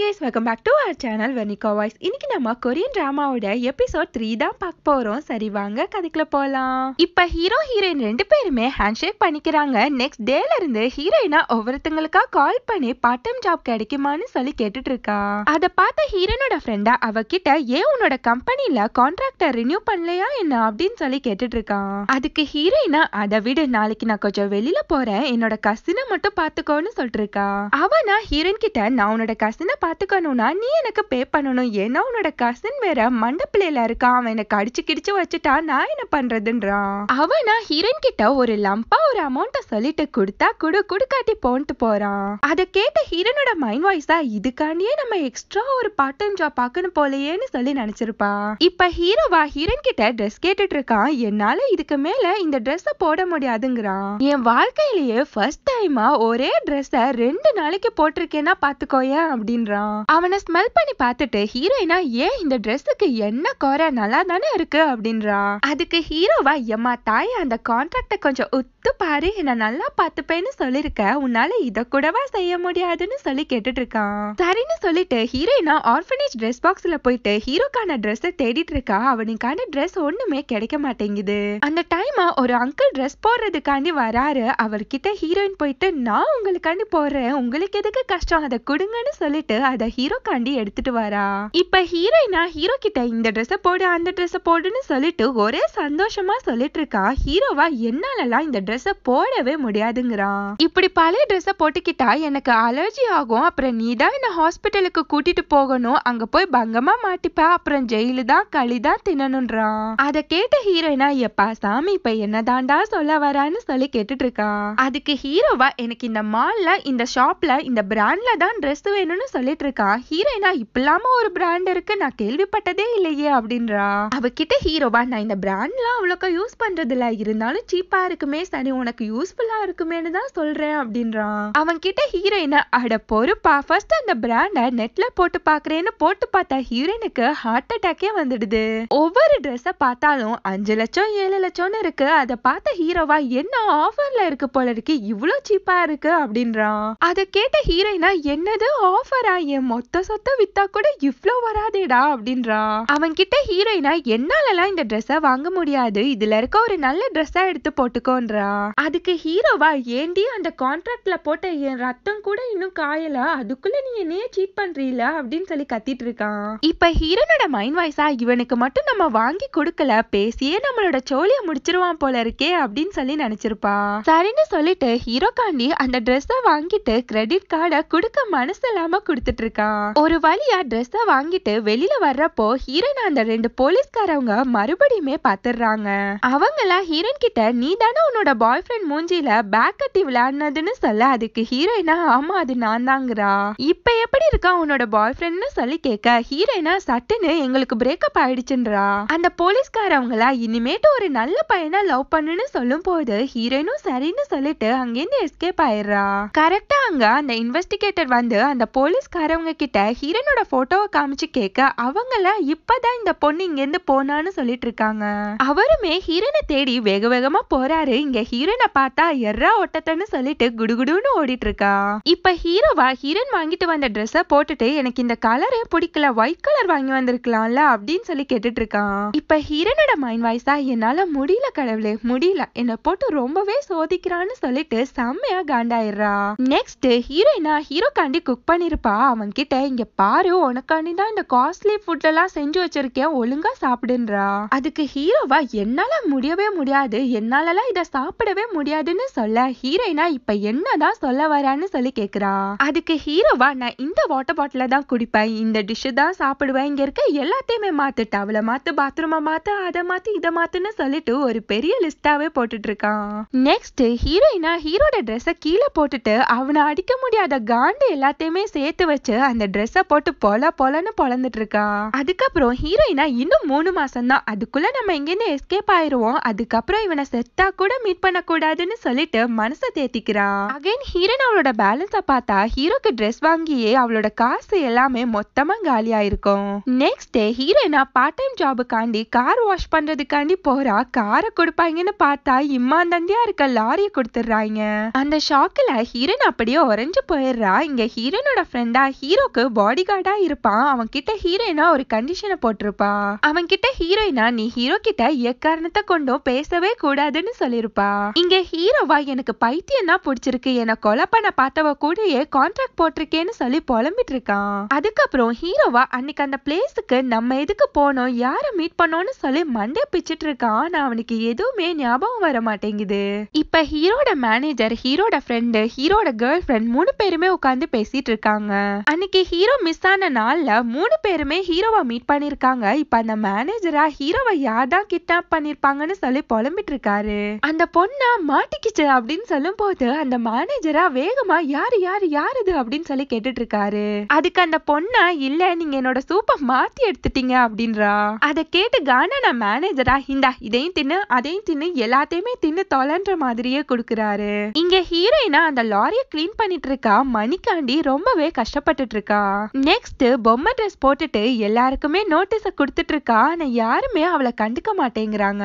case welcome back to our channel Venika voice இன்னைக்கு நம்ம Korean டிராமாவோட episode three தான் பார்க்க போறோம் சரி வாங்க கதைக்குள்ள போலாம் இப்ப ஹீரோ ஹீரோயின் ரெண்டு பேருமே ஹேண்ட் ஷேக் பண்ணிக்கிறாங்க நெக்ஸ்ட் டேல இருந்து ஹீரோயினா ஒவ்வொருத்தங்களுக்கா கால் பண்ணி பார்ட் டைம் ஜாப் கிடைக்குமான்னு சொல்லி கேட்டுட்டு இருக்கா அதை பார்த்த ஹீரோனோட ஃப்ரெண்டா அவ கிட்ட ஏன் உன்னோட கம்பெனில கான்ட்ராக்டர் ரினியூ பண்ணலையா என்ன அப்படின்னு சொல்லி கேட்டுட்டு இருக்கான் அதுக்கு ஹீரோயினா அதை விட நாளைக்கு நான் கொஞ்சம் வெளியில போறேன் என்னோட கசினை மட்டும் பாத்துக்கோன்னு சொல்லிட்டு இருக்கா அவனா ஹீரோயின் கிட்ட நான் உன்னோட கசினை பார்த்துக்கணும்னா நீ எனக்கு பே பண்ணணும் ஏன்னா உன்னோட கசின் வேற மண்டப்பிள்ளையில இருக்கான் அவன் எனக்கு அடிச்சு கிடிச்சு வச்சுட்டா நான் என்ன பண்றதுன்றான் அவனா நான் கிட்ட ஒரு லம்பா ஒரு அமௌண்ட்டை சொல்லிட்டு கொடுத்தா குடு குடுக்காட்டி போன்ட்டு போறான் அதை கேட்ட ஹீரனோட மைண்ட் வாய்ஸா இதுக்காண்டியே நம்ம எக்ஸ்ட்ரா ஒரு பார்ட் டைம் ஜாப் பார்க்கணும் போலயேன்னு சொல்லி நினைச்சிருப்பா இப்ப ஹீரோவா ஹிரன் கிட்ட ட்ரெஸ் கேட்டுட்டு இருக்கான் என்னால இதுக்கு மேல இந்த ட்ரெஸ்ஸை போட முடியாதுங்கிறான் என் வாழ்க்கையிலேயே ஃபர்ஸ்ட் டைமா ஒரே ட்ரெஸ்ஸை ரெண்டு நாளைக்கு போட்டிருக்கேன்னா பாத்துக்கோயேன் அப்படின்ற சொல்றான் அவனை ஸ்மெல் பண்ணி பார்த்துட்டு ஹீரோயினா ஏன் இந்த ட்ரெஸ்ஸுக்கு என்ன குறை நல்லா தானே இருக்கு அப்படின்றா அதுக்கு ஹீரோவா எம்மா தாய் அந்த கான்ட்ராக்ட கொஞ்சம் ஒத்து பாரு என்ன நல்லா பார்த்துப்பேன்னு சொல்லிருக்க உன்னால இத கூடவா செய்ய முடியாதுன்னு சொல்லி கேட்டுட்டு இருக்கான் சரின்னு சொல்லிட்டு ஹீரோயினா ஆர்ஃபனேஜ் ட்ரெஸ் பாக்ஸ்ல போயிட்டு ஹீரோக்கான ட்ரெஸ் தேடிட்டு இருக்கா அவனுக்கான ட்ரெஸ் ஒண்ணுமே கிடைக்க மாட்டேங்குது அந்த டைமா ஒரு அங்கிள் ட்ரெஸ் போடுறதுக்காண்டி வராரு அவர்கிட்ட ஹீரோயின் போயிட்டு நான் உங்களுக்காண்டி போடுறேன் உங்களுக்கு எதுக்கு கஷ்டம் அதை கொடுங்கன்னு சொல்லிட்டு அவ அதை ஹீரோக்காண்டி எடுத்துட்டு வரா இப்ப ஹீரோயினா ஹீரோ கிட்ட இந்த ட்ரெஸ்ஸை போடு அந்த ட்ரெஸ்ஸை போடுன்னு சொல்லிட்டு ஒரே சந்தோஷமா சொல்லிட்டு இருக்கா ஹீரோவா என்னாலலாம் இந்த ட்ரெஸ்ஸை போடவே முடியாதுங்கிறான் இப்படி பழைய ட்ரெஸ்ஸை போட்டுக்கிட்டா எனக்கு அலர்ஜி ஆகும் அப்புறம் நீ தான் என்ன ஹாஸ்பிட்டலுக்கு கூட்டிட்டு போகணும் அங்க போய் பங்கமா மாட்டிப்பா அப்புறம் ஜெயிலு தான் களி தான் தின்னணுன்றான் அதை கேட்ட ஹீரோயினா எப்பா சாமி இப்ப என்னதான்டா சொல்ல வரான்னு சொல்லி கேட்டுட்டு இருக்கா அதுக்கு ஹீரோவா எனக்கு இந்த மால்ல இந்த ஷாப்ல இந்த பிராண்ட்ல தான் ட்ரெஸ் வேணும்னு சொல்லி கேட்டிருக்கான் ஹீரோயினா இப்பெல்லாம ஒரு பிராண்ட் இருக்கு நான் கேள்விப்பட்டதே இல்லையே அப்படின்றா அவகிட்ட ஹீரோவா நான் இந்த பிராண்ட்லாம் அவ்வளோக்கா யூஸ் பண்றது இல்ல இருந்தாலும் சீப்பா இருக்குமே சரி உனக்கு யூஸ்ஃபுல்லா இருக்குமேனு தான் சொல்றேன் அப்படின்றான் அவன் கிட்ட ஹீரோயினா அட பொறுப்பா ஃபர்ஸ்ட் அந்த பிராண்ட நெட்ல போட்டு பாக்குறேன்னு போட்டு பார்த்தா ஹீரோயினுக்கு ஹார்ட் அட்டாக்கே வந்துடுது ஒவ்வொரு ட்ரெஸ்ஸை பார்த்தாலும் அஞ்சு லட்சம் ஏழு லட்சம்னு இருக்கு அதை பார்த்த ஹீரோவா என்ன ஆஃபர்ல இருக்கு போல இருக்கு இவ்வளவு சீப்பா இருக்கு அப்படின்றான் அதை கேட்ட ஹீரோயினா என்னது ஆஃபரா என் மொத்த சொத்த வித்தா கூட இவ்வளோ வராதேடா அப்படின்றா அவன் கிட்ட ஹீரோயினா என்னாலலாம் இந்த ட்ரெஸ்ஸ வாங்க முடியாது இதுல இருக்க ஒரு நல்ல ட்ரெஸ்ஸா எடுத்து போட்டுக்கோன்றா அதுக்கு ஹீரோவா ஏண்டி அந்த கான்ட்ராக்ட்ல போட்ட என் ரத்தம் கூட இன்னும் காயல அதுக்குள்ள நீ என்னையே சீட் பண்றீல அப்படின்னு சொல்லி கத்திட்டு இருக்கான் இப்ப ஹீரோனோட மைண்ட் வாய்ஸா இவனுக்கு மட்டும் நம்ம வாங்கி கொடுக்கல பேசியே நம்மளோட சோழிய முடிச்சிருவான் போல இருக்கே அப்படின்னு சொல்லி நினைச்சிருப்பா சரின்னு சொல்லிட்டு ஹீரோ காண்டி அந்த ட்ரெஸ்ஸ வாங்கிட்டு கிரெடிட் கார்டை கொடுக்க மனசு இல்லாம கொடுத்துட்டு பார்த்துட்டு இருக்கான் ஒரு வழியா ட்ரெஸ்ஸை வாங்கிட்டு வெளியில வர்றப்போ ஹீரன் அந்த ரெண்டு போலீஸ்காரவங்க மறுபடியுமே பாத்துடுறாங்க அவங்களாம் ஹீரன் கிட்ட நீ தானே உன்னோட பாய் ஃப்ரெண்ட் மூஞ்சியில பேக் கட்டி விளையாடினதுன்னு சொல்ல அதுக்கு ஹீரோயினா ஆமா அது நான் தாங்கிறா இப்ப எப்படி இருக்கா உன்னோட பாய் ஃப்ரெண்ட்னு சொல்லி கேட்க ஹீரோயினா சட்டுன்னு எங்களுக்கு பிரேக்கப் ஆயிடுச்சுன்றா அந்த போலீஸ்காரவங்களா இனிமேட்டு ஒரு நல்ல பையனா லவ் பண்ணுன்னு சொல்லும் போது ஹீரோயினும் சரின்னு சொல்லிட்டு அங்கிருந்து எஸ்கேப் ஆயிடுறா கரெக்டா அங்க அந்த இன்வெஸ்டிகேட்டர் வந்து அந்த போலீஸ் போலீஸ்காரவங்க கிட்ட ஹீரனோட போட்டோவை காமிச்சு கேட்க அவங்கள இப்பதான் இந்த பொண்ணு இங்கிருந்து போனான்னு சொல்லிட்டு இருக்காங்க அவருமே ஹீரனை தேடி வேக வேகமா போறாரு இங்க ஹீரனை பார்த்தா எர்ரா ஒட்டத்தன்னு சொல்லிட்டு குடுகுடுன்னு ஓடிட்டு இருக்கா இப்ப ஹீரோவா ஹீரன் வாங்கிட்டு வந்த ட்ரெஸ்ஸை போட்டுட்டு எனக்கு இந்த கலரே பிடிக்கல ஒயிட் கலர் வாங்கி வந்திருக்கலாம்ல அப்படின்னு சொல்லி கேட்டுட்டு இருக்கான் இப்ப ஹீரனோட மைண்ட் வாய்ஸா என்னால முடியல கடவுளே முடியல என்னை போட்டு ரொம்பவே சோதிக்கிறான்னு சொல்லிட்டு செம்மையா காண்டாயிடுறா நெக்ஸ்ட் ஹீரோயினா ஹீரோக்காண்டி குக் பண்ணிருப்பா அவன் கிட்ட இங்க பாரு உனக்காண்டி தான் இந்த காஸ்ட்லி ஃபுட் எல்லாம் செஞ்சு வச்சிருக்கேன் ஒழுங்கா சாப்பிடுன்றா அதுக்கு ஹீரோவா என்னால முடியவே முடியாது என்னாலலாம் இதை சாப்பிடவே முடியாதுன்னு சொல்ல ஹீரோயினா இப்ப என்னதான் சொல்ல வரான்னு சொல்லி கேக்குறா அதுக்கு ஹீரோவா நான் இந்த வாட்டர் பாட்டில தான் குடிப்பேன் இந்த டிஷ்ஷு தான் சாப்பிடுவேன் இங்க இருக்க எல்லாத்தையுமே மாத்து டவலை மாத்து பாத்ரூமை மாத்து அதை மாத்து இதை மாத்துன்னு சொல்லிட்டு ஒரு பெரிய லிஸ்டாவே போட்டுட்டு இருக்கான் நெக்ஸ்ட் ஹீரோயினா ஹீரோட ட்ரெஸ்ஸை கீழே போட்டுட்டு அவனை அடிக்க முடியாத காண்டு எல்லாத்தையுமே சேர்த்து வச்சு அந்த ட்ரெஸ்ஸை போட்டு போல போலன்னு பொழந்துட்டு இருக்கா அதுக்கப்புறம் ஹீரோயினா இன்னும் மூணு மாசம் தான் அதுக்குள்ள நம்ம எங்கேருந்து எஸ்கேப் ஆயிருவோம் அதுக்கப்புறம் இவனை செத்தா கூட மீட் பண்ணக்கூடாதுன்னு சொல்லிட்டு மனசை தேத்திக்கிறா அகைன் ஹீரோன் அவளோட பேலன்ஸ பார்த்தா ஹீரோக்கு ட்ரெஸ் வாங்கியே அவளோட காசு எல்லாமே மொத்தமா காலி ஆயிருக்கும் நெக்ஸ்ட் டே ஹீரோயினா பார்ட் டைம் ஜாபுக்காண்டி கார் வாஷ் பண்றதுக்காண்டி போறா காரை கொடுப்பாங்கன்னு பார்த்தா இம்மாந்தந்தியா இருக்க லாரியை கொடுத்துடுறாங்க அந்த ஷாக்கில் ஹீரோன் அப்படியே உறைஞ்சு போயிடுறா இங்க ஹீரோனோட ஃப்ரெண்டா ஹீரோக்கு பாடி கார்டா இருப்பான் அவன் கிட்ட ஹீரோயினா ஒரு கண்டிஷனை போட்டிருப்பா அவன் கிட்ட ஹீரோயினா நீ ஹீரோ கிட்ட எக்காரணத்தை கொண்டும் பேசவே கூடாதுன்னு சொல்லிருப்பா இங்க ஹீரோவா எனக்கு பைத்தியம் தான் பிடிச்சிருக்கு என கொலை பண்ண பார்த்தவ கூடயே கான்ட்ராக்ட் போட்டிருக்கேன்னு சொல்லி புலம்பிட்டு இருக்கான் அதுக்கப்புறம் ஹீரோவா அன்னைக்கு அந்த பிளேஸுக்கு நம்ம எதுக்கு போனோம் யார மீட் பண்ணோம்னு சொல்லி மண்டே பிச்சுட்டு இருக்கான் ஆனா அவனுக்கு எதுவுமே ஞாபகம் வர மாட்டேங்குது இப்ப ஹீரோட மேனேஜர் ஹீரோட ஃப்ரெண்டு ஹீரோட கேர்ள் ஃப்ரெண்ட் மூணு பேருமே உட்காந்து பேசிட்டு இருக்காங்க அன்னைக்கு ஹீரோ மிஸ் ஆன நாள்ல மூணு பேருமே ஹீரோவா மீட் பண்ணிருக்காங்க இப்ப அந்த மேனேஜரா ஹீரோவை யார்தான் கிட்னாப் பண்ணிருப்பாங்கன்னு சொல்லி புலம்பிட்டு இருக்காரு அந்த பொண்ணா மாட்டிக்கிச்சு அப்படின்னு சொல்லும் போது அந்த மேனேஜரா வேகமா யாரு யாரு யாரு அப்படின்னு சொல்லி கேட்டுட்டு இருக்காரு அதுக்கு அந்த பொண்ணா இல்ல நீங்க என்னோட சூப்பர் மாத்தி எடுத்துட்டீங்க அப்படின்றா அதை கேட்டு கான மேனேஜரா இந்தா இதையும் தின்னு அதையும் தின்னு எல்லாத்தையுமே தின்னு தொலைன்ற மாதிரியே குடுக்குறாரு இங்க ஹீரோயினா அந்த லாரியை கிளீன் பண்ணிட்டு இருக்கா மணிக்காண்டி ரொம்பவே கஷ்டப்பட்டு சிரமப்பட்டுட்டு இருக்கா நெக்ஸ்ட் பொம்மை ட்ரெஸ் போட்டுட்டு எல்லாருக்குமே நோட்டீஸ கொடுத்துட்டு இருக்கா ஆனா யாருமே அவளை கண்டுக்க மாட்டேங்கிறாங்க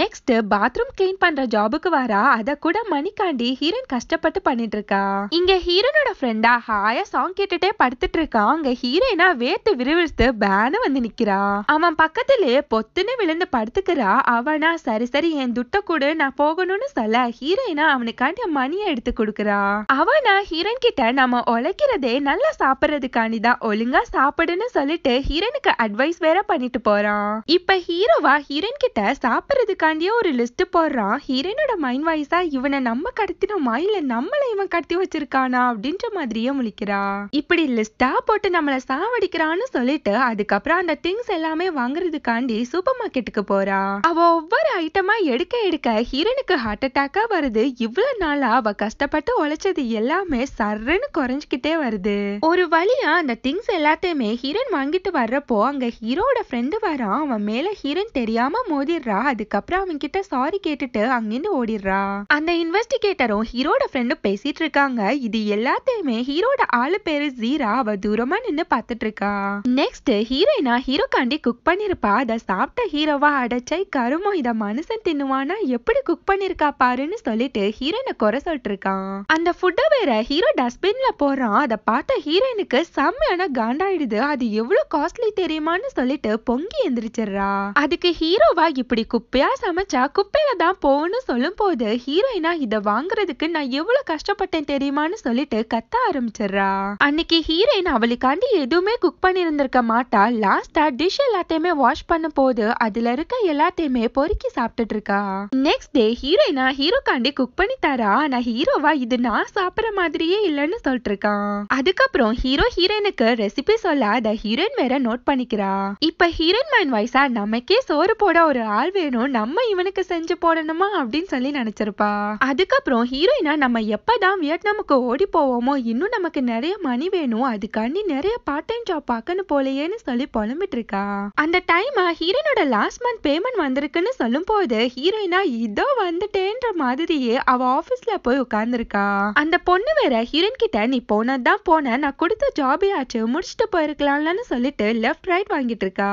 நெக்ஸ்ட் பாத்ரூம் கிளீன் பண்ற ஜாபுக்கு வரா அத கூட மணிக்காண்டி ஹீரன் கஷ்டப்பட்டு பண்ணிட்டு இருக்கா இங்க ஹீரோனோட ஃப்ரெண்டா ஹாயா சாங் கேட்டுட்டே படுத்துட்டு இருக்கா அங்க ஹீரோனா வேர்த்து விறுவிறுத்து பேன வந்து நிக்கிறா அவன் பக்கத்திலே பொத்துன்னு விழுந்து படுத்துக்கிறா அவனா சரி சரி என் துட்ட கூட நான் போகணும்னு சொல்ல ஹீரோனா அவனுக்காண்டி மணியை எடுத்து கொடுக்குறா அவனா ஹீரன் கிட்ட நம்ம உழைக்கிறதே நல்லா சாப்பிட்றதுக்காண்டி தான் ஒழுங்கா சாப்பிடுன்னு சொல்லிட்டு ஹீரனுக்கு அட்வைஸ் வேற பண்ணிட்டு போறான் இப்ப ஹீரோவா ஹீரோன் கிட்ட சாப்பிடுறதுக்காண்டியே ஒரு லிஸ்ட் போடுறான் ஹீரோனோட மைண்ட் வாய்ஸா இவனை நம்ம கடத்தினோமா இல்ல நம்மள இவன் கடத்தி வச்சிருக்கானா அப்படின்ற மாதிரியே முழிக்கிறா இப்படி லிஸ்டா போட்டு நம்மள சாவடிக்கிறான்னு சொல்லிட்டு அதுக்கப்புறம் அந்த திங்ஸ் எல்லாமே வாங்குறதுக்காண்டி சூப்பர் மார்க்கெட்டுக்கு போறா அவ ஒவ்வொரு ஐட்டமா எடுக்க எடுக்க ஹீரனுக்கு ஹார்ட் அட்டாக்கா வருது இவ்வளவு நாளா அவ கஷ்டப்பட்டு உழைச்சது எல்லாமே சர்றன்னு குறைஞ்சுக்கிட்டே வருது ஒரு வழியா அந்த திங்ஸ் எல்லாத்தையுமே ஹீரன் வாங்கிட்டு வர்றப்போ அங்க ஹீரோட ஃப்ரெண்டு வரான் அவன் மேல ஹீரன் தெரியாம மோதிடுறா அதுக்கப்புறம் அவங்க கிட்ட சாரி கேட்டுட்டு அங்கிருந்து ஓடிடுறா அந்த இன்வெஸ்டிகேட்டரும் ஹீரோட ஃப்ரெண்டும் பேசிட்டு இருக்காங்க இது எல்லாத்தையுமே ஹீரோட ஆளு பேரு ஜீரா அவ தூரமா நின்று பாத்துட்டு இருக்கா நெக்ஸ்ட் ஹீரோயினா ஹீரோக்காண்டி குக் பண்ணிருப்பா அதை சாப்பிட்ட ஹீரோவா அடைச்சை கருமோ இத மனுஷன் தின்னுவானா எப்படி குக் பண்ணிருக்கா பாருன்னு சொல்லிட்டு ஹீரோனை குறை சொல்லிட்டு இருக்கான் அந்த ஃபுட்டை வேற ஹீரோ டஸ்ட்பின்ல போறான் அதை பார்த்த ஹீரோ ஹீரோயினுக்கு செம்மையான காண்டாயிடுது அது எவ்வளவு காஸ்ட்லி தெரியுமான்னு சொல்லிட்டு பொங்கி எந்திரிச்சிடுறா அதுக்கு ஹீரோவா இப்படி குப்பையா சமைச்சா குப்பையில தான் போகணும்னு சொல்லும் போது ஹீரோயினா இதை வாங்குறதுக்கு நான் எவ்வளவு கஷ்டப்பட்டேன் தெரியுமான்னு சொல்லிட்டு கத்த ஆரம்பிச்சிடுறா அன்னைக்கு ஹீரோயின் அவளுக்காண்டி எதுவுமே குக் பண்ணிருந்திருக்க மாட்டா லாஸ்டா டிஷ் எல்லாத்தையுமே வாஷ் பண்ணும் போது அதுல இருக்க எல்லாத்தையுமே பொறுக்கி சாப்பிட்டுட்டு இருக்கா நெக்ஸ்ட் டே ஹீரோயினா ஹீரோக்காண்டி குக் பண்ணி தரா ஆனா ஹீரோவா இது நான் சாப்பிடுற மாதிரியே இல்லைன்னு சொல்லிட்டு இருக்கான் அதுக்கப்புறம் அப்புறம் ஹீரோ ஹீரோயினுக்கு ரெசிபி சொல்ல அத ஹீரோயின் வேற நோட் பண்ணிக்கிறா இப்ப ஹீரோயின் மைண்ட் வைஸா நமக்கே சோறு போட ஒரு ஆள் வேணும் நம்ம இவனுக்கு செஞ்சு போடணுமா அப்படின்னு சொல்லி நினைச்சிருப்பா அதுக்கப்புறம் ஹீரோயினா நம்ம எப்பதான் வியட்நாமுக்கு ஓடி போவோமோ இன்னும் நமக்கு நிறைய மணி வேணும் அதுக்காண்டி நிறைய பார்ட் டைம் ஜாப் பார்க்கணும் போலையேன்னு சொல்லி புலம்பிட்டு இருக்கா அந்த டைம் ஹீரோயினோட லாஸ்ட் மந்த் பேமெண்ட் வந்திருக்குன்னு சொல்லும் போது ஹீரோயினா இதோ வந்துட்டேன்ற மாதிரியே அவ ஆபீஸ்ல போய் உட்கார்ந்துருக்கா அந்த பொண்ணு வேற ஹீரோயின் கிட்ட நீ போனதான் போன நான் கொடுத்த ஜாபையாச்சும் முடிச்சுட்டு போயிருக்கலாம்லன்னு சொல்லிட்டு லெஃப்ட் ரைட் வாங்கிட்டு இருக்கா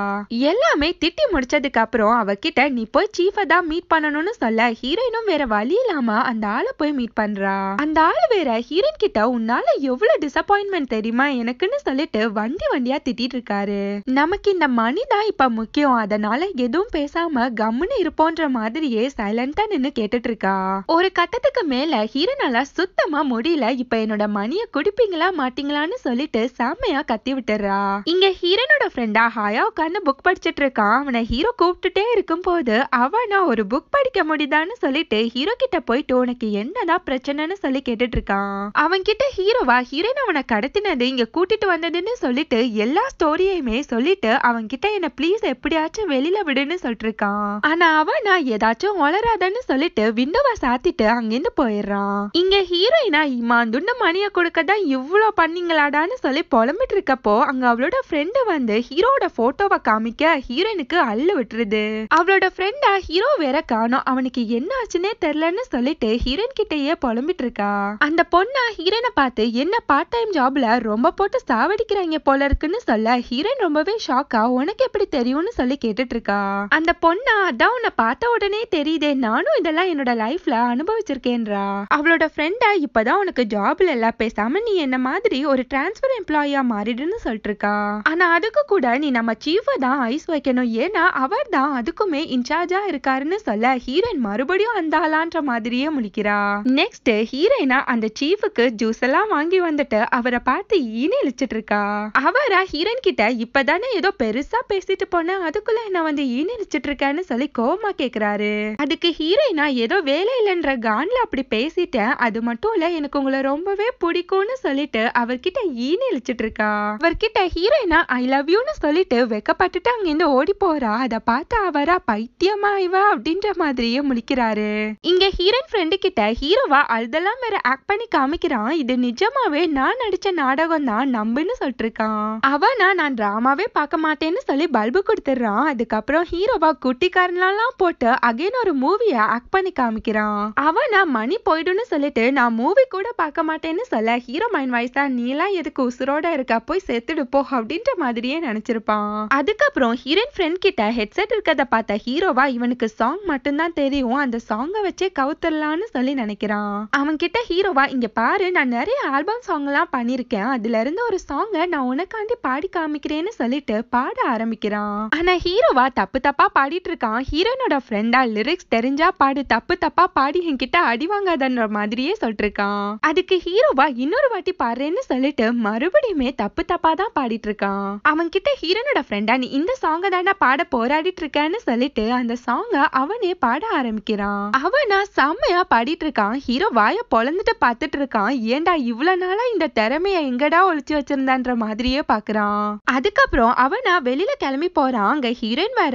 எல்லாமே திட்டி முடிச்சதுக்கு அப்புறம் அவகிட்ட நீ போய் சீஃபை தான் மீட் பண்ணணும்னு சொல்ல ஹீரோயினும் வேற வழி இல்லாம அந்த ஆளை போய் மீட் பண்றா அந்த ஆள் வேற ஹீரோயின் கிட்ட உன்னால எவ்வளவு டிசப்பாயின்மெண்ட் தெரியுமா எனக்குன்னு சொல்லிட்டு வண்டி வண்டியா திட்டிட்டு இருக்காரு நமக்கு இந்த மணி தான் இப்ப முக்கியம் அதனால எதுவும் பேசாம கம்முன்னு இருப்போன்ற மாதிரியே சைலண்டா நின்னு கேட்டுட்டு இருக்கா ஒரு கட்டத்துக்கு மேல ஹீரோனால சுத்தமா முடியல இப்ப என்னோட மணியை குடிப்பீங்களா மாட்டீங்களா போலான்னு சொல்லிட்டு செம்மையா கத்தி விட்டுறா இங்க ஹீரோனோட ஃப்ரெண்டா ஹாயா உட்காந்து புக் படிச்சிட்டு இருக்கான் அவனை ஹீரோ கூப்பிட்டுட்டே இருக்கும் போது அவனா ஒரு புக் படிக்க முடியுதான்னு சொல்லிட்டு ஹீரோ கிட்ட போயிட்டு உனக்கு என்னதான் பிரச்சனைன்னு சொல்லி கேட்டுட்டு இருக்கான் அவன் கிட்ட ஹீரோவா ஹீரோன் அவனை கடத்தினது இங்க கூட்டிட்டு வந்ததுன்னு சொல்லிட்டு எல்லா ஸ்டோரியையுமே சொல்லிட்டு அவன் கிட்ட என்ன ப்ளீஸ் எப்படியாச்சும் வெளியில விடுன்னு சொல்லிட்டு இருக்கான் ஆனா அவனா நான் ஏதாச்சும் வளராதன்னு சொல்லிட்டு விண்டோவை சாத்திட்டு அங்கிருந்து போயிடுறான் இங்க ஹீரோயினா இம்மா துண்டு மணியை கொடுக்க தான் இவ்வளவு பண்ணீங்களா போகலாடான்னு சொல்லி புலம்பிட்டு இருக்கப்போ அங்க அவளோட ஃப்ரெண்டு வந்து ஹீரோட போட்டோவை காமிக்க ஹீரோயினுக்கு அள்ளு விட்டுருது அவளோட ஃப்ரெண்ட ஹீரோ வேற காணும் அவனுக்கு என்ன ஆச்சுன்னே தெரியலன்னு சொல்லிட்டு ஹீரோயின் கிட்டயே புலம்பிட்டு இருக்கா அந்த பொண்ணா ஹீரோனை பார்த்து என்ன பார்ட் டைம் ஜாப்ல ரொம்ப போட்டு சாவடிக்கிறாங்க போல இருக்குன்னு சொல்ல ஹீரோயின் ரொம்பவே ஷாக்கா உனக்கு எப்படி தெரியும்னு சொல்லி கேட்டுட்டு இருக்கா அந்த பொண்ணா அதான் உன்னை பார்த்த உடனே தெரியுதே நானும் இதெல்லாம் என்னோட லைஃப்ல அனுபவிச்சிருக்கேன்றா அவளோட ஃப்ரெண்டா இப்பதான் உனக்கு ஜாப்ல எல்லாம் பேசாம நீ என்ன மாதிரி ஒரு டிரான்ஸ்பர் எம்ப்ளாயா மாறிடுன்னு இருக்கா ஆனா அதுக்கு கூட நீ நம்ம சீஃபை தான் ஐஸ் வைக்கணும் ஏன்னா அவர் தான் அதுக்குமே இன்சார்ஜா இருக்காருன்னு சொல்ல ஹீரோயின் மறுபடியும் வந்தாலான்ற மாதிரியே முடிக்கிறா நெக்ஸ்ட் ஹீரோயினா அந்த சீஃபுக்கு ஜூஸ் எல்லாம் வாங்கி வந்துட்டு அவரை பார்த்து ஈனி இழிச்சிட்டு இருக்கா அவரா ஹீரோயின் கிட்ட இப்பதானே ஏதோ பெருசா பேசிட்டு போன அதுக்குள்ள என்ன வந்து ஈனி இழிச்சிட்டு இருக்கேன்னு சொல்லி கோவமா கேக்குறாரு அதுக்கு ஹீரோயினா ஏதோ வேலை இல்லைன்ற கான்ல அப்படி பேசிட்டேன் அது மட்டும் இல்ல எனக்கு உங்களை ரொம்பவே பிடிக்கும்னு சொல்லிட்டு அவர்கிட்ட கிட்ட ஈனி இழிச்சிட்டு இருக்கா அவர்கிட்ட ஹீரோயினா ஐ லவ் யூன்னு சொல்லிட்டு வெக்கப்பட்டுட்டு அங்கிருந்து ஓடி போறா அதை பார்த்து அவரா பைத்தியமாய்வா அப்படின்ற மாதிரியே முழிக்கிறாரு இங்க ஹீரோயின் ஃப்ரெண்டு கிட்ட ஹீரோவா அழுதெல்லாம் வேற ஆக்ட் பண்ணி காமிக்கிறான் இது நிஜமாவே நான் நடிச்ச நாடகம் தான் நம்புன்னு சொல்லிட்டு இருக்கான் அவனா நான் டிராமாவே பார்க்க மாட்டேன்னு சொல்லி பல்பு கொடுத்துடுறான் அதுக்கப்புறம் ஹீரோவா குட்டிக்காரன்லாம் போட்டு அகைன் ஒரு மூவிய ஆக்ட் பண்ணி காமிக்கிறான் அவனா மணி போயிடும்னு சொல்லிட்டு நான் மூவி கூட பார்க்க மாட்டேன்னு சொல்ல ஹீரோ மைன் வாய்ஸ் தான் நீலா நான் எதுக்கு உசுரோட இருக்கா போய் செத்துடுப்போ அப்படின்ற மாதிரியே நினைச்சிருப்பான் அதுக்கப்புறம் ஹீரோயின் ஃப்ரெண்ட் கிட்ட ஹெட்செட் இருக்கிறத பார்த்த ஹீரோவா இவனுக்கு சாங் மட்டும்தான் தெரியும் அந்த சாங்கை வச்சே கவுத்தரலான்னு சொல்லி நினைக்கிறான் அவன் கிட்ட ஹீரோவா இங்க பாரு நான் நிறைய ஆல்பம் சாங் எல்லாம் பண்ணிருக்கேன் அதுல இருந்து ஒரு சாங்கை நான் உனக்காண்டி பாடி காமிக்கிறேன்னு சொல்லிட்டு பாட ஆரம்பிக்கிறான் ஆனா ஹீரோவா தப்பு தப்பா பாடிட்டு இருக்கான் ஹீரோனோட ஃப்ரெண்டா லிரிக்ஸ் தெரிஞ்சா பாடு தப்பு தப்பா பாடி என்கிட்ட அடி வாங்காதன்ற மாதிரியே சொல்லிட்டு இருக்கான் அதுக்கு ஹீரோவா இன்னொரு வாட்டி பாடுறேன்னு சொல்லிட்டு கேட்டு மறுபடியுமே தப்பு தப்பா தான் பாடிட்டு இருக்கான் அவன் கிட்ட ஹீரனோட ஃப்ரெண்டா நீ இந்த சாங்க தானே பாட போராடிட்டு இருக்கேன்னு சொல்லிட்டு அந்த சாங்க அவனே பாட ஆரம்பிக்கிறான் அவனா செம்மையா பாடிட்டு இருக்கான் ஹீரோ வாய பொழந்துட்டு பாத்துட்டு இருக்கான் ஏண்டா இவ்வளவு நாளா இந்த திறமைய எங்கடா ஒழிச்சு வச்சிருந்தான்ற மாதிரியே பாக்குறான் அதுக்கப்புறம் அவனா வெளியில கிளம்பி போறான் அங்க ஹீரோயின் வேற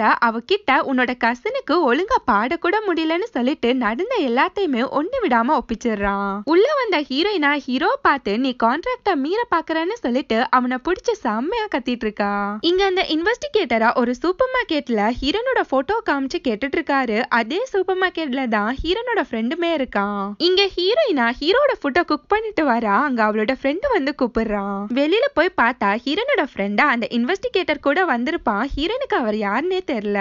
கிட்ட உன்னோட கசனுக்கு ஒழுங்கா பாடக்கூட முடியலன்னு சொல்லிட்டு நடந்த எல்லாத்தையுமே ஒண்ணு விடாம ஒப்பிச்சிடுறான் உள்ள வந்த ஹீரோயினா ஹீரோ பார்த்து நீ கான்ட்ராக்ட மீரை பாக்குறேன்னு சொல்லிட்டு அவனை பிடிச்சி செம்மையா கத்திட்டு இருக்கா இங்க அந்த இன்வெஸ்டிகேட்டரா ஒரு சூப்பர் மார்க்கெட்ல ஹீரனோட போட்டோ காமிச்சு கேட்டுட்டு இருக்காரு அதே சூப்பர் மார்க்கெட்ல தான் ஹீரனோட ஃப்ரெண்டுமே இருக்கான் இங்க ஹீரோயினா ஹீரோட ஃபுட்டை குக் பண்ணிட்டு வரா அங்க அவளோட ஃப்ரெண்டு வந்து கூப்பிடுறான் வெளியில போய் பார்த்தா ஹீரனோட ஃப்ரெண்டா அந்த இன்வெஸ்டிகேட்டர் கூட வந்திருப்பான் ஹீரனுக்கு அவர் யாருன்னே தெரியல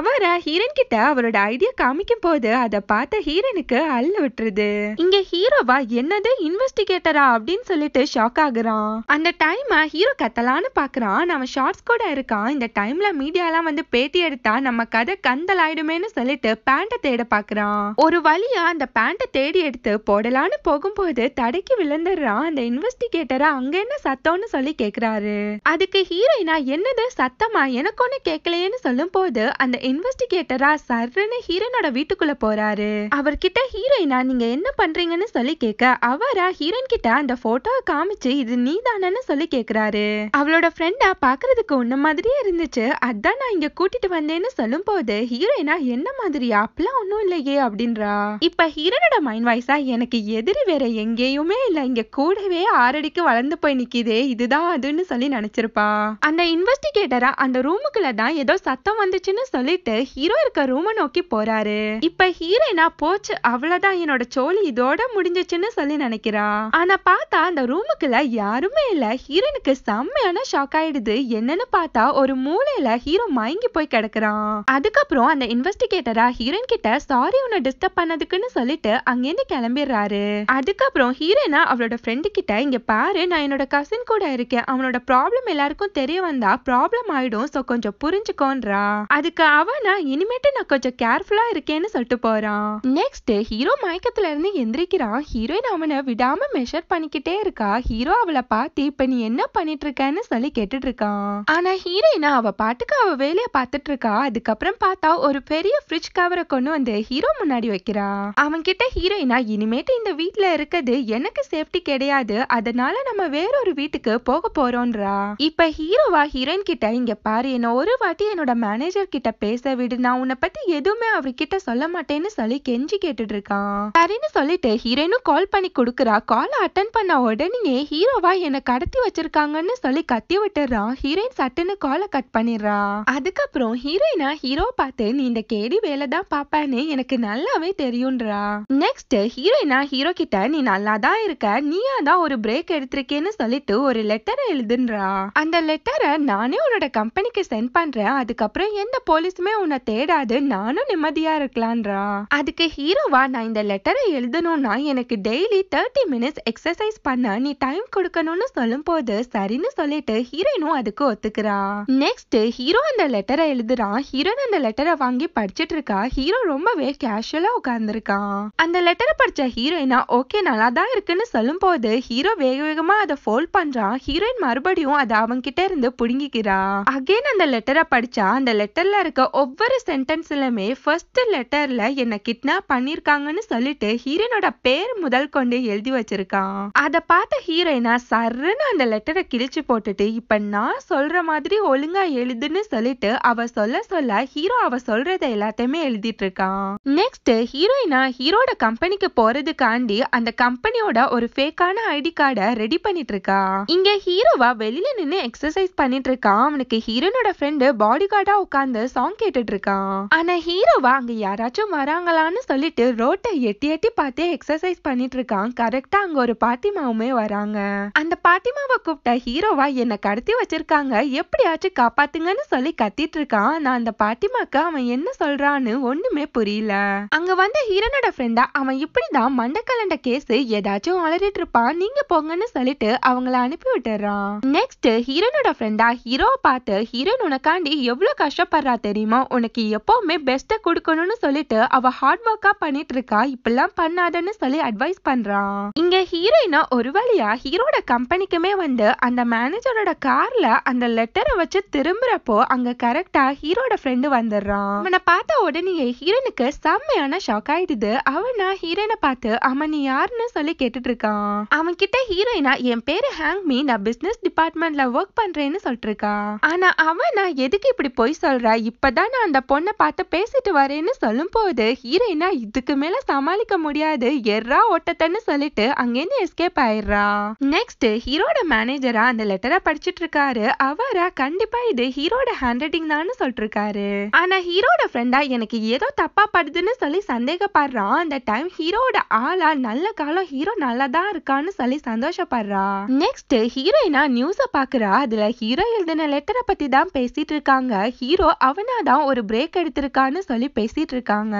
அவரை ஹீரன் கிட்ட அவரோட ஐடியா காமிக்கும் போது அதை பார்த்த ஹீரனுக்கு அள்ள விட்டுருது இங்க ஹீரோவா என்னது இன்வெஸ்டிகேட்டரா அப்படின்னு சொல்லிட்டு ஷாக்கா ஆகுறான் அந்த டைம் ஹீரோ கத்தலான்னு பாக்குறான் நம்ம ஷார்ட்ஸ் கூட இருக்கான் இந்த டைம்ல மீடியாலாம் வந்து பேட்டி எடுத்தா நம்ம கதை கந்தலாயிடுமேனு சொல்லிட்டு பேண்ட தேட பாக்குறான் ஒரு வழியா அந்த பேண்ட தேடி எடுத்து போடலான்னு போகும்போது தடைக்கு விழுந்துடுறான் அந்த இன்வெஸ்டிகேட்டரா அங்க என்ன சத்தம்னு சொல்லி கேட்குறாரு அதுக்கு ஹீரோயினா என்னது சத்தமா எனக்கு ஒண்ணு கேட்கலையேன்னு சொல்லும் போது அந்த இன்வெஸ்டிகேட்டரா சர்ன்னு ஹீரோனோட வீட்டுக்குள்ளே போகிறாரு அவர்கிட்ட ஹீரோயினா நீங்க என்ன பண்றீங்கன்னு சொல்லி கேட்க அவரா ஹீரோயின் கிட்ட அந்த போட்டோவை காமிச்சு இது நீ தானன்னு சொல்லி கேக்குறாரு அவளோட ஃப்ரெண்டா பாக்குறதுக்கு உன்ன மாதிரியே இருந்துச்சு அதான் நான் இங்க கூட்டிட்டு வந்தேன்னு சொல்லும் போது ஹீரோயினா என்ன மாதிரியா அப்பெல்லாம் ஒண்ணும் இல்லையே அப்படின்றா இப்ப ஹீரோனோட மைண்ட் வாய்ஸா எனக்கு எதிரி வேற எங்கேயுமே இல்ல இங்க கூடவே ஆறடிக்கு வளர்ந்து போய் நிக்கிதே இதுதான் அதுன்னு சொல்லி நினைச்சிருப்பா அந்த இன்வெஸ்டிகேட்டரா அந்த ரூமுக்குள்ள தான் ஏதோ சத்தம் வந்துச்சுன்னு சொல்லிட்டு ஹீரோ இருக்க ரூம நோக்கி போறாரு இப்ப ஹீரோயினா போச்சு அவ்வளவுதான் என்னோட சோழி இதோட முடிஞ்சிச்சுன்னு சொல்லி நினைக்கிறா ஆனா பார்த்தா அந்த ரூமுக்குள்ள யாருமே இல்ல ஹீரோனுக்கு செம்மையான ஷாக் ஆயிடுது என்னன்னு பார்த்தா ஒரு மூலையில ஹீரோ மயங்கி போய் கிடக்குறான் அதுக்கப்புறம் அந்த இன்வெஸ்டிகேட்டரா ஹீரோன் கிட்ட சாரி உன்னை டிஸ்டர்ப் பண்ணதுக்குன்னு சொல்லிட்டு அங்கேருந்து கிளம்பிடுறாரு அதுக்கப்புறம் ஹீரோனா அவளோட ஃப்ரெண்டு கிட்ட இங்க பாரு நான் என்னோட கசின் கூட இருக்கேன் அவனோட ப்ராப்ளம் எல்லாருக்கும் தெரிய வந்தா ப்ராப்ளம் ஆயிடும் சோ கொஞ்சம் புரிஞ்சுக்கோன்றா அதுக்கு அவனா இனிமேட்டு நான் கொஞ்சம் கேர்ஃபுல்லா இருக்கேன்னு சொல்லிட்டு போறான் நெக்ஸ்ட் ஹீரோ மயக்கத்துல இருந்து எந்திரிக்கிறான் ஹீரோயின் அவனை விடாம மெஷர் பண்ணிக்கிட்டே இருக்கா ஹீரோ அவளை பார்த்து இப்ப நீ என்ன பண்ணிட்டு இருக்கன்னு சொல்லி கேட்டுட்டு இருக்கான் ஆனா ஹீரோயினா அவ பாட்டுக்கு அவ வேலையை பார்த்துட்டு இருக்கா அதுக்கப்புறம் பார்த்தா ஒரு பெரிய ஃப்ரிட்ஜ் கவரை கொண்டு வந்து ஹீரோ முன்னாடி வைக்கிறா அவன் கிட்ட ஹீரோயினா இனிமேட்டு இந்த வீட்டுல இருக்கிறது எனக்கு சேஃப்டி கிடையாது அதனால நம்ம வேறொரு வீட்டுக்கு போக போறோம்ன்றா இப்ப ஹீரோவா ஹீரோயின் கிட்ட இங்க பாரு என்ன ஒரு வாட்டி என்னோட மேனேஜர் கிட்ட பேச விடு நான் உன்னை பத்தி எதுவுமே அவர்கிட்ட சொல்ல மாட்டேன்னு சொல்லி கெஞ்சி கேட்டுட்டு இருக்கான் சரின்னு சொல்லிட்டு ஹீரோயினும் கால் பண்ணி கொடுக்குறா கால் அட்டன் பண்ண உடனே ஹீரோ ஹீரோவா என்ன கடத்தி வச்சிருக்காங்கன்னு சொல்லி கத்தி விட்டுறா ஹீரோயின் சட்டுன்னு கால கட் பண்ணிடுறா அதுக்கப்புறம் ஹீரோயினா ஹீரோ பார்த்து நீ இந்த கேடி வேலை தான் பாப்பான்னு எனக்கு நல்லாவே தெரியும்ன்றா நெக்ஸ்ட் ஹீரோயினா ஹீரோ கிட்ட நீ நல்லா தான் இருக்க நீயா தான் ஒரு பிரேக் எடுத்திருக்கேன்னு சொல்லிட்டு ஒரு லெட்டரை எழுதுன்றா அந்த லெட்டரை நானே உன்னோட கம்பெனிக்கு சென்ட் பண்றேன் அதுக்கப்புறம் எந்த போலீஸுமே உன்னை தேடாது நானும் நிம்மதியா இருக்கலான்றா அதுக்கு ஹீரோவா நான் இந்த லெட்டரை எழுதணும்னா எனக்கு டெய்லி தேர்ட்டி மினிட்ஸ் எக்ஸசைஸ் பண்ண நீ டைம் கொடுக்கணும்னு சொல்லும் போது சரின்னு சொல்லிட்டு ஹீரோயினும் அதுக்கு ஒத்துக்கிறா நெக்ஸ்ட் ஹீரோ அந்த லெட்டரை எழுதுறான் ஹீரோயின் அந்த லெட்டரை வாங்கி படிச்சிட்டு இருக்கா ஹீரோ ரொம்பவே கேஷுவலா உட்கார்ந்துருக்கான் அந்த லெட்டரை படிச்ச ஹீரோயினா ஓகே நல்லா தான் இருக்குன்னு சொல்லும் போது ஹீரோ வேக வேகமா அதை ஃபோல்ட் பண்றான் ஹீரோயின் மறுபடியும் அதை அவங்க கிட்ட இருந்து புடுங்கிக்கிறா அகைன் அந்த லெட்டரை படிச்சா அந்த லெட்டர்ல இருக்க ஒவ்வொரு சென்டென்ஸ்லுமே ஃபர்ஸ்ட் லெட்டர்ல என்ன கிட்னாப் பண்ணிருக்காங்கன்னு சொல்லிட்டு ஹீரோயினோட பேர் முதல் கொண்டு எழுதி வச்சிருக்கான் அதை பார்த்த ஹீரோயின் நான் சர்ன்னு அந்த லெட்டரை கிழிச்சு போட்டுட்டு இப்போ நான் சொல்கிற மாதிரி ஒழுங்கா எழுதுன்னு சொல்லிட்டு அவ சொல்ல சொல்ல ஹீரோ அவ சொல்றத எல்லாத்தையுமே எழுதிட்டு இருக்கான் நெக்ஸ்ட் ஹீரோயினா ஹீரோட கம்பெனிக்கு போறதுக்காண்டி அந்த கம்பெனியோட ஒரு ஃபேக்கான ஐடி கார்டை ரெடி பண்ணிட்டு இருக்கா இங்க ஹீரோவா வெளியில நின்று எக்ஸசைஸ் பண்ணிட்டு இருக்கான் அவனுக்கு ஹீரோனோட ஃப்ரெண்டு பாடி கார்டா உட்காந்து சாங் கேட்டுட்டு இருக்கான் ஆனா ஹீரோவா அங்க யாராச்சும் வராங்களான்னு சொல்லிட்டு ரோட்டை எட்டி எட்டி பார்த்து எக்ஸசைஸ் பண்ணிட்டு இருக்கான் கரெக்டா அங்க ஒரு மாவுமே வராங்க அந்த பாட்டிமாவை கூப்பிட்ட ஹீரோவா என்னை கடத்தி வச்சிருக்காங்க எப்படியாச்சும் காப்பாத்துங்கன்னு சொல்லி கத்திட்டு இருக்கான் நான் அந்த பாட்டிமாக்கு அவன் என்ன சொல்றான்னு ஒண்ணுமே புரியல அங்க வந்த ஹீரோனோட ஃப்ரெண்டா அவன் இப்படிதான் மண்டக்கலண்ட கேஸ் ஏதாச்சும் அலறிட்டு இருப்பான் நீங்க போங்கன்னு சொல்லிட்டு அவங்கள அனுப்பி விட்டுறான் நெக்ஸ்ட் ஹீரோனோட ஃப்ரெண்டா ஹீரோவை பார்த்து ஹீரோன் உனக்காண்டி எவ்வளவு கஷ்டப்படுறா தெரியுமா உனக்கு எப்பவுமே பெஸ்ட கொடுக்கணும்னு சொல்லிட்டு அவ ஹார்ட் ஒர்க்கா பண்ணிட்டு இருக்கா இப்பெல்லாம் பண்ணாதன்னு சொல்லி அட்வைஸ் பண்றான் இங்க ஹீரோயினா ஒரு வழியா ஹீரோட கம்பெனிக்குமே வந்து அந்த மேனேஜரோட கார்ல அந்த லெட்டரை வச்சு திரும்புறப்போ அங்க கரெக்டா ஹீரோட ஃப்ரெண்டு வந்துடுறான் அவனை பார்த்த உடனேயே ஹீரோனுக்கு செம்மையான ஷாக் ஆயிடுது அவனா ஹீரோனை பார்த்து அவன் நீ யாருன்னு சொல்லி கேட்டுட்டு இருக்கான் அவன் கிட்ட ஹீரோயினா என் பேரு ஹேங் மீ நான் பிசினஸ் டிபார்ட்மெண்ட்ல ஒர்க் பண்றேன்னு சொல்லிட்டு இருக்கான் ஆனா அவன் நான் எதுக்கு இப்படி போய் சொல்ற இப்பதான் நான் அந்த பொண்ணை பார்த்து பேசிட்டு வரேன்னு சொல்லும் போது ஹீரோயினா இதுக்கு மேல சமாளிக்க முடியாது எர்ரா ஓட்டத்தன்னு சொல்லிட்டு அங்கேருந்து எஸ்கேப் ஆயிடுறான் நெக்ஸ்ட் ஹீரோட மேனேஜரா அந்த லெட்டரை படிச்சிட்டு இருக்காரு அவரா கண்டிப்பா இது ஹீரோட ஹேண்ட் ரைட்டிங் தான் சொல்லிருக்காரு ஆனா ஹீரோட ஃப்ரெண்டா எனக்கு ஏதோ தப்பா படுதுன்னு சொல்லி சந்தேகப்படுறான் அந்த டைம் ஹீரோட ஆளா நல்ல காலம் ஹீரோ நல்லா தான் இருக்கான்னு சொல்லி சந்தோஷப்படுறா நெக்ஸ்ட் ஹீரோயினா நியூஸ பாக்குறா அதுல ஹீரோ எழுதின லெட்டரை பத்தி தான் பேசிட்டு இருக்காங்க ஹீரோ அவனாதான் ஒரு பிரேக் எடுத்திருக்கான்னு சொல்லி பேசிட்டு இருக்காங்க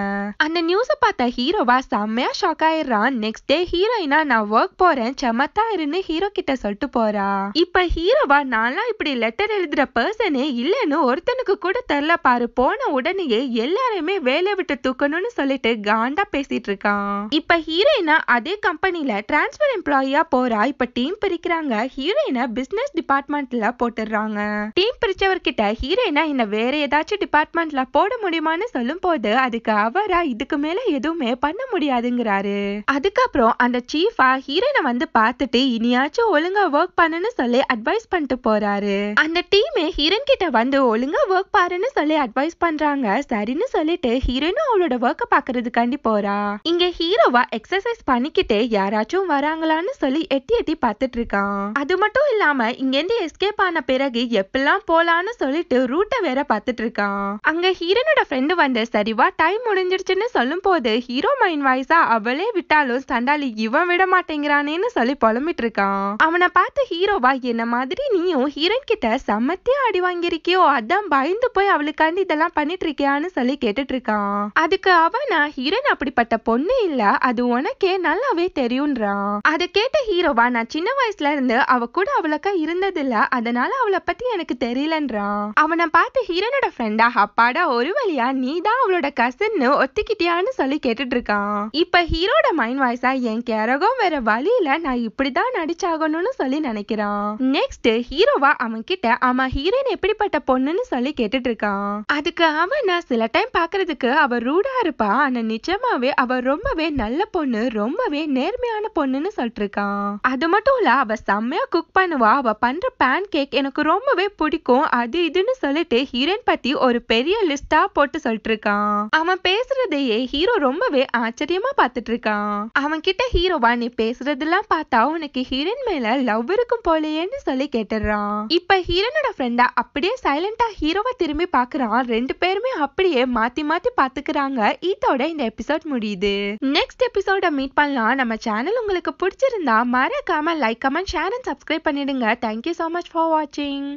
அந்த நியூஸ பார்த்த ஹீரோவா செம்மையா ஷாக் ஆயிடுறான் நெக்ஸ்ட் டே ஹீரோயினா நான் ஒர்க் போறேன் செமத்தா இருந்து அப்படின்னு ஹீரோ கிட்ட சொல்லிட்டு போறா இப்ப ஹீரோவா நான்லாம் இப்படி லெட்டர் எழுதுற பர்சனே இல்லைன்னு ஒருத்தனுக்கு கூட தெரில பாரு போன உடனேயே எல்லாரையுமே வேலை விட்டு தூக்கணும்னு சொல்லிட்டு காண்டா பேசிட்டு இருக்கான் இப்ப ஹீரோயினா அதே கம்பெனில டிரான்ஸ்பர் எம்ப்ளாயியா போறா இப்ப டீம் பிரிக்கிறாங்க ஹீரோயினா பிசினஸ் டிபார்ட்மெண்ட்ல போட்டுடுறாங்க டீம் பிரிச்சவர்கிட்ட ஹீரோயினா என்ன வேற ஏதாச்சும் டிபார்ட்மெண்ட்ல போட முடியுமான்னு சொல்லும் போது அதுக்கு அவரா இதுக்கு மேல எதுவுமே பண்ண முடியாதுங்கிறாரு அதுக்கப்புறம் அந்த சீஃபா ஹீரோயினை வந்து பார்த்துட்டு இனியாச்சும் ஒழுங்கா ஒர்க் பண்ணுன்னு சொல்லி அட்வைஸ் பண்ணிட்டு போறாரு அந்த டீமே ஹீரன் கிட்ட வந்து ஒழுங்கா ஒர்க் பாருன்னு சொல்லி அட்வைஸ் பண்றாங்க சரின்னு சொல்லிட்டு ஹீரோனும் அவளோட ஒர்க்க பாக்குறதுக்காண்டி போறா இங்க ஹீரோவா எக்ஸசைஸ் பண்ணிக்கிட்டு யாராச்சும் வராங்களான்னு சொல்லி எட்டி எட்டி பார்த்துட்டு இருக்கான் அது மட்டும் இல்லாம இங்கிருந்து எஸ்கேப் ஆன பிறகு எப்பெல்லாம் போலான்னு சொல்லிட்டு ரூட்டை வேற பார்த்துட்டு இருக்கான் அங்க ஹீரோனோட ஃப்ரெண்டு வந்து சரிவா டைம் முடிஞ்சிருச்சுன்னு சொல்லும் போது ஹீரோ மைண்ட் வாய்ஸா அவளே விட்டாலும் சண்டாலி இவன் விட மாட்டேங்கிறானேன்னு சொல்லி புலம்பிட்டு இருக்கான் அவனை பார்த்த ஹீரோவா என்ன மாதிரி நீயும் ஹீரோயின் கிட்ட சமத்தே அடி வாங்கியிருக்கியோ அதான் பயந்து போய் அவளுக்காண்டி இதெல்லாம் பண்ணிட்டு இருக்கியான்னு சொல்லி கேட்டுட்டு இருக்கான் அதுக்கு அவனா ஹீரோயின் அப்படிப்பட்ட பொண்ணு இல்ல அது உனக்கே நல்லாவே தெரியும்ன்றான் அதை கேட்ட ஹீரோவா நான் சின்ன வயசுல இருந்து அவ கூட அவளுக்கா இருந்தது இல்ல அதனால அவளை பத்தி எனக்கு தெரியலன்றான் அவனை பார்த்து ஹீரோனோட ஃப்ரெண்டா அப்பாடா ஒரு வழியா நீ தான் அவளோட கசின்னு ஒத்துக்கிட்டியான்னு சொல்லி கேட்டுட்டு இருக்கான் இப்ப ஹீரோட மைண்ட் வாய்ஸா என் கேரகம் வேற வழியில நான் இப்படிதான் நடிச்சாகணும்னு சொல்லி நினைக்கிறான் நெக்ஸ்ட் ஹீரோவா அவன் கிட்ட ஆமா ஹீரோயின் எப்படிப்பட்ட பொண்ணுன்னு சொல்லி கேட்டுட்டு இருக்கான் அதுக்கு அவன் நான் சில டைம் பாக்குறதுக்கு அவ ரூடா இருப்பா ஆனா நிஜமாவே அவ ரொம்பவே நல்ல பொண்ணு ரொம்பவே நேர்மையான பொண்ணுன்னு சொல்லிட்டு இருக்கான் அது மட்டும் இல்ல அவ செம்மையா குக் பண்ணுவா அவ பண்ற பேன் கேக் எனக்கு ரொம்பவே பிடிக்கும் அது இதுன்னு சொல்லிட்டு ஹீரோயின் பத்தி ஒரு பெரிய லிஸ்டா போட்டு சொல்லிட்டு இருக்கான் அவன் பேசுறதையே ஹீரோ ரொம்பவே ஆச்சரியமா பாத்துட்டு இருக்கான் அவன் கிட்ட ஹீரோவா நீ பேசுறதெல்லாம் பார்த்தா உனக்கு ஹீரோயின் மேல லவ் இருக்கும் போலயேன்னு சொல்லி கேட்டுறான் இப்ப ஹீரோனோட ஃப்ரெண்டா அப்படியே சைலண்டா ஹீரோவா திரும்பி பாக்குறான் ரெண்டு பேருமே அப்படியே மாத்தி மாத்தி பாத்துக்கிறாங்க இதோட இந்த எபிசோட் முடியுது நெக்ஸ்ட் எபிசோட மீட் பண்ணலாம் நம்ம சேனல் உங்களுக்கு பிடிச்சிருந்தா மறக்காம like comment share and subscribe பண்ணிடுங்க தேங்க்யூ ஸோ மச் ஃபார் வாட்சிங்